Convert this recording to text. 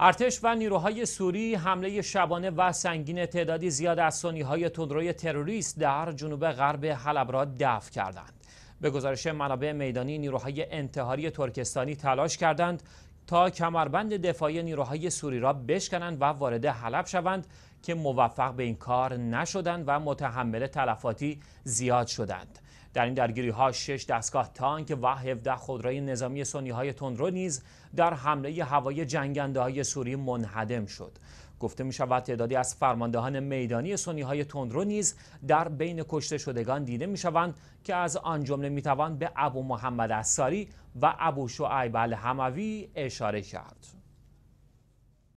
ارتش و نیروهای سوری حمله شبانه و سنگین تعدادی زیاد از سنیهای تندروی تروریست در جنوب غرب حلب را دفع کردند. به گزارش منابع میدانی نیروهای انتحاری ترکستانی تلاش کردند تا کمربند دفاعی نیروهای سوری را بشکنند و وارد حلب شوند که موفق به این کار نشدند و متحمل تلفاتی زیاد شدند. در این درگیری ها شش دستگاه تانک و 17 خودروی نظامی سنی های تندرو نیز در حمله هوایی جنگنده های سوری منهدم شد گفته می شود تعدادی از فرماندهان میدانی سنی های تندرو نیز در بین کشته شدگان دیده می شوند که از آن جمله می توان به ابو محمد اساری و ابو شعیب الحموی اشاره کرد